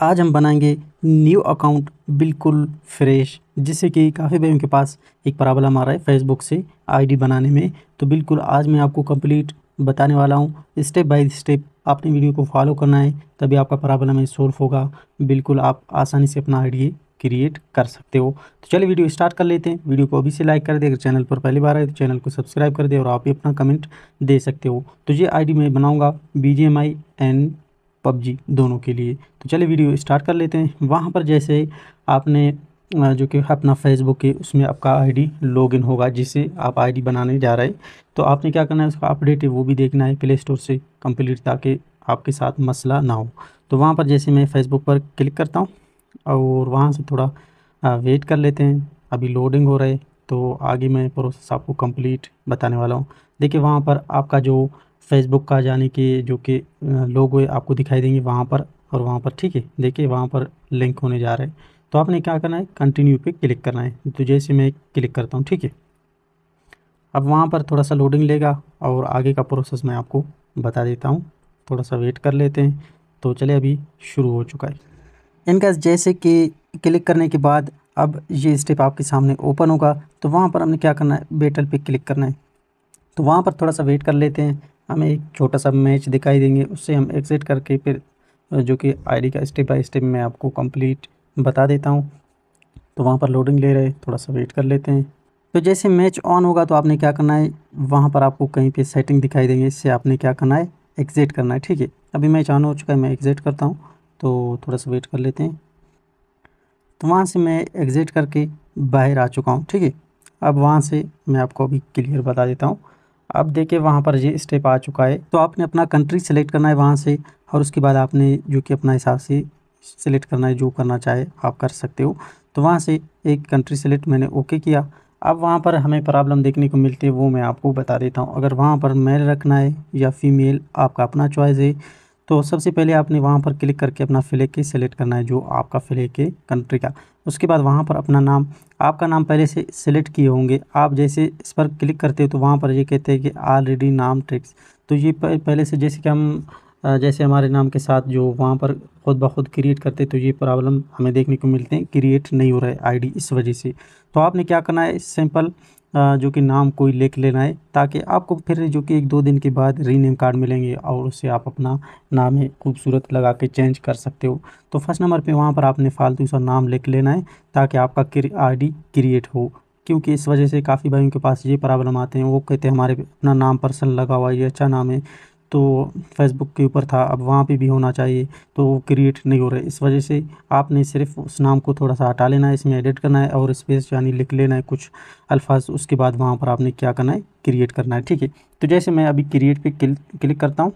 आज हम बनाएंगे न्यू अकाउंट बिल्कुल फ्रेश जिससे कि काफ़ी भाई उनके पास एक प्रॉब्लम आ रहा है फेसबुक से आईडी बनाने में तो बिल्कुल आज मैं आपको कंप्लीट बताने वाला हूँ स्टेप बाय स्टेप आपने वीडियो को फॉलो करना है तभी आपका प्रॉब्लम है सोल्व होगा बिल्कुल आप आसानी से अपना आईडी क्रिएट कर सकते हो तो चलिए वीडियो स्टार्ट कर लेते हैं वीडियो को अभी से लाइक कर दे अगर चैनल पर पहली बार आए तो चैनल को सब्सक्राइब कर दे और आप भी अपना कमेंट दे सकते हो तो ये आईडी मैं बनाऊँगा B G M I and PUBG दोनों के लिए तो चलिए वीडियो स्टार्ट कर लेते हैं वहाँ पर जैसे आपने जो कि अपना फेसबुक है उसमें आपका आईडी लॉगिन होगा जिससे आप आईडी बनाने जा रहे हैं तो आपने क्या करना है उसका अपडेट है वो भी देखना है प्ले स्टोर से कंप्लीट ताकि आपके साथ मसला ना हो तो वहाँ पर जैसे मैं फेसबुक पर क्लिक करता हूँ और वहाँ से थोड़ा वेट कर लेते हैं अभी लोडिंग हो रहा है तो आगे मैं प्रोसेस आपको कंप्लीट बताने वाला हूँ देखिए वहाँ पर आपका जो फेसबुक का जाने के जो कि लोग आपको दिखाई देंगे वहाँ पर और वहाँ पर ठीक है देखिए वहाँ पर लिंक होने जा रहे हैं तो आपने क्या करना है कंटिन्यू पे क्लिक करना है तो जैसे मैं क्लिक करता हूँ ठीक है अब वहाँ पर थोड़ा सा लोडिंग लेगा और आगे का प्रोसेस मैं आपको बता देता हूँ थोड़ा सा वेट कर लेते हैं तो चले अभी शुरू हो चुका है इनका जैसे कि क्लिक करने के बाद अब ये स्टेप आपके सामने ओपन होगा तो वहाँ पर हमने क्या करना है बेटल पे क्लिक करना है तो वहाँ पर थोड़ा सा वेट कर लेते हैं हमें एक छोटा सा मैच दिखाई देंगे उससे हम एग्ज़िट करके फिर जो कि आईडी का स्टेप बाय स्टेप मैं आपको कंप्लीट बता देता हूँ तो वहाँ पर लोडिंग ले रहे थोड़ा सा वेट कर लेते हैं तो जैसे मैच ऑन होगा तो आपने क्या करना है वहाँ पर आपको कहीं पे सेटिंग दिखाई देंगे इससे आपने क्या करना है एग्ज़िट करना है ठीक है अभी मैच ऑन हो चुका है मैं एग्ज़िट करता हूँ तो थोड़ा सा वेट कर लेते हैं तो वहाँ से मैं एग्ज़िट करके बाहर आ चुका हूँ ठीक है अब वहाँ से मैं आपको अभी क्लियर बता देता हूँ अब देखिए वहाँ पर ये स्टेप आ चुका है तो आपने अपना कंट्री सेलेक्ट करना है वहाँ से और उसके बाद आपने जो कि अपना हिसाब से सिलेक्ट करना है जो करना चाहे आप कर सकते हो तो वहाँ से एक कंट्री सेलेक्ट मैंने ओके किया अब वहाँ पर हमें प्रॉब्लम देखने को मिलती है वो मैं आपको बता देता हूँ अगर वहाँ पर मेल रखना है या फीमेल आपका अपना चॉइस है तो सबसे पहले आपने वहाँ पर क्लिक करके अपना फ्लैग सेलेक्ट करना है जो आपका फ्लैग के कंट्री का उसके बाद वहाँ पर अपना नाम आपका नाम पहले से सेलेक्ट किए होंगे आप जैसे इस पर क्लिक करते हो तो वहाँ पर ये कहते हैं कि ऑलरेडी नाम ट्रिक्स तो ये पहले से जैसे कि हम जैसे हमारे नाम के साथ जो वहाँ पर खुद ब खुद क्रिएट करते तो ये प्रॉब्लम हमें देखने को मिलते हैं क्रिएट नहीं हो रहा है आई इस वजह से तो आपने क्या करना है सिंपल जो कि नाम कोई लिख लेना है ताकि आपको फिर जो कि एक दो दिन के बाद रीनेम कार्ड मिलेंगे और उससे आप अपना नाम है खूबसूरत लगा के चेंज कर सकते हो तो फर्स्ट नंबर पे वहाँ पर आपने फालतू सा नाम लिख लेना है ताकि आपका आई क्रिएट हो क्योंकि इस वजह से काफ़ी भाइयों के पास ये प्रॉब्लम आते हैं वो कहते हैं हमारे अपना नाम पर्सन लगा हुआ ये अच्छा नाम है तो फेसबुक के ऊपर था अब वहाँ पे भी होना चाहिए तो वो क्रिएट नहीं हो रहा है इस वजह से आपने सिर्फ उस नाम को थोड़ा सा हटा लेना है इसमें एडिट करना है और स्पेस यानी लिख लेना है कुछ अल्फाज उसके बाद वहाँ पर आपने क्या करना है क्रिएट करना है ठीक है तो जैसे मैं अभी क्रिएट पे क्लिक करता हूँ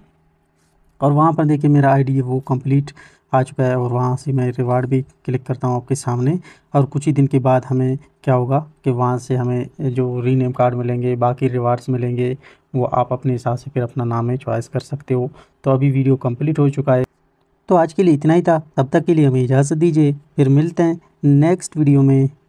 और वहाँ पर देखिए मेरा आईडी वो कंप्लीट आ चुका है और वहाँ से मैं रिवार्ड भी क्लिक करता हूँ आपके सामने और कुछ ही दिन के बाद हमें क्या होगा कि वहाँ से हमें जो रीनेम कार्ड मिलेंगे बाकी रिवार्ड्स मिलेंगे वो आप अपने हिसाब से फिर अपना नाम है चॉइस कर सकते हो तो अभी वीडियो कंप्लीट हो चुका है तो आज के लिए इतना ही था तब तक के लिए हमें इजाज़त दीजिए फिर मिलते हैं नेक्स्ट वीडियो में